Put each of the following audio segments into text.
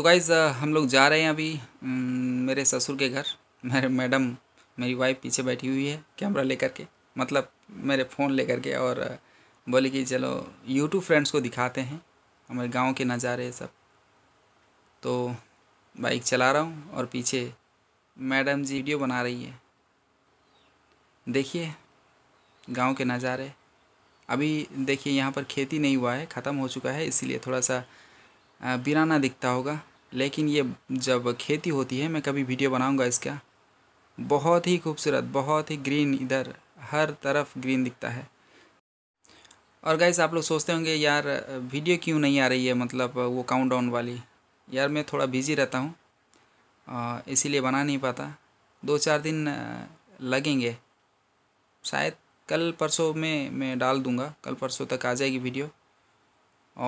तो guys uh, हम लोग जा रहे हैं अभी मेरे ससुर के घर मेरे मैडम मेरी वाइफ पीछे बैठी हुई है कैमरा लेकर के मतलब मेरे फ़ोन लेकर के और uh, बोले कि चलो यूट्यूब फ्रेंड्स को दिखाते हैं हमारे गांव के नज़ारे सब तो बाइक चला रहा हूँ और पीछे मैडम जी वीडियो बना रही है देखिए गांव के नज़ारे अभी देखिए यहाँ पर खेती नहीं हुआ है ख़त्म हो चुका है इसीलिए थोड़ा सा uh, बिराना दिखता होगा लेकिन ये जब खेती होती है मैं कभी वीडियो बनाऊंगा इसका बहुत ही खूबसूरत बहुत ही ग्रीन इधर हर तरफ ग्रीन दिखता है और गाइस आप लोग सोचते होंगे यार वीडियो क्यों नहीं आ रही है मतलब वो काउंट डाउन वाली यार मैं थोड़ा बिज़ी रहता हूँ इसीलिए बना नहीं पाता दो चार दिन लगेंगे शायद कल परसों में मैं डाल दूँगा कल परसों तक आ जाएगी वीडियो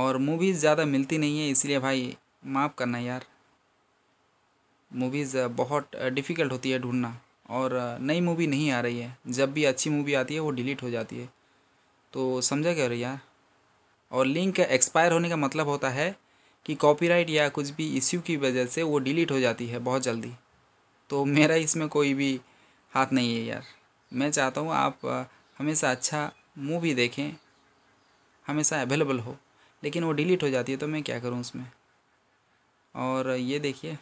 और मूवीज़ ज़्यादा मिलती नहीं है इसलिए भाई माफ़ करना यार मूवीज़ uh, बहुत डिफ़िकल्ट uh, होती है ढूंढना और uh, नई मूवी नहीं आ रही है जब भी अच्छी मूवी आती है वो डिलीट हो जाती है तो समझा क्या यार और लिंक एक्सपायर होने का मतलब होता है कि कॉपीराइट या कुछ भी इश्यू की वजह से वो डिलीट हो जाती है बहुत जल्दी तो मेरा इसमें कोई भी हाथ नहीं है यार मैं चाहता हूँ आप हमेशा अच्छा मूवी देखें हमेशा अवेलेबल हो लेकिन वो डिलीट हो जाती है तो मैं क्या करूँ उसमें और ये देखिए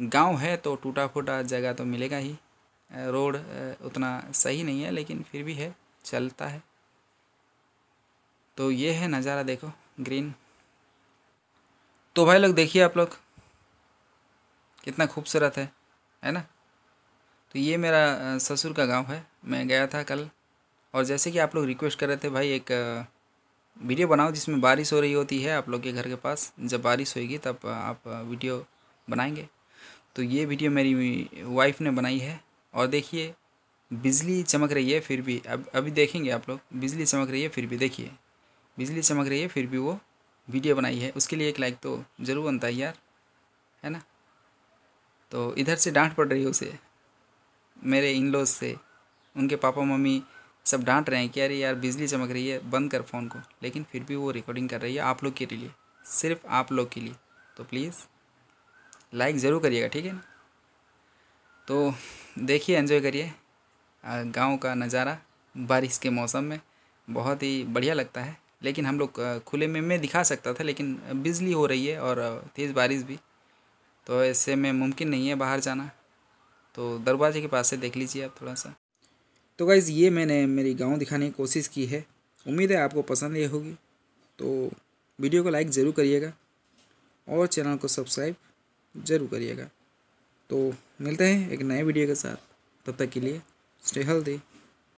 गांव है तो टूटा फूटा जगह तो मिलेगा ही रोड उतना सही नहीं है लेकिन फिर भी है चलता है तो ये है नज़ारा देखो ग्रीन तो भाई लोग देखिए आप लोग कितना खूबसूरत है है ना तो ये मेरा ससुर का गांव है मैं गया था कल और जैसे कि आप लोग रिक्वेस्ट कर रहे थे भाई एक वीडियो बनाओ जिसमें बारिश हो रही होती है आप लोग के घर के पास जब बारिश होगी तब आप वीडियो बनाएंगे तो ये वीडियो मेरी वाइफ ने बनाई है और देखिए बिजली चमक रही है फिर भी अब अभी देखेंगे आप लोग बिजली चमक रही है फिर भी देखिए बिजली चमक रही है फिर भी वो वीडियो बनाई है उसके लिए एक लाइक तो ज़रूर बनता है यार है ना तो इधर से डांट पड़ रही है उसे मेरे इन लोज से उनके पापा मम्मी सब डांट रहे हैं कि अरे यार बिजली चमक रही है बंद कर फ़ोन को लेकिन फिर भी वो रिकॉर्डिंग कर रही है आप लोग के लिए सिर्फ आप लोग के लिए तो प्लीज़ लाइक ज़रूर करिएगा ठीक है ना तो देखिए एंजॉय करिए गांव का नज़ारा बारिश के मौसम में बहुत ही बढ़िया लगता है लेकिन हम लोग खुले में मैं दिखा सकता था लेकिन बिजली हो रही है और तेज़ बारिश भी तो ऐसे में मुमकिन नहीं है बाहर जाना तो दरवाजे के पास से देख लीजिए आप थोड़ा सा तो गाइज़ ये मैंने मेरी गांव दिखाने की कोशिश की है उम्मीद है आपको पसंद ये होगी तो वीडियो को लाइक ज़रूर करिएगा और चैनल को सब्सक्राइब ज़रूर करिएगा तो मिलते हैं एक नए वीडियो के साथ तब तक के लिए स्टे हेल्दी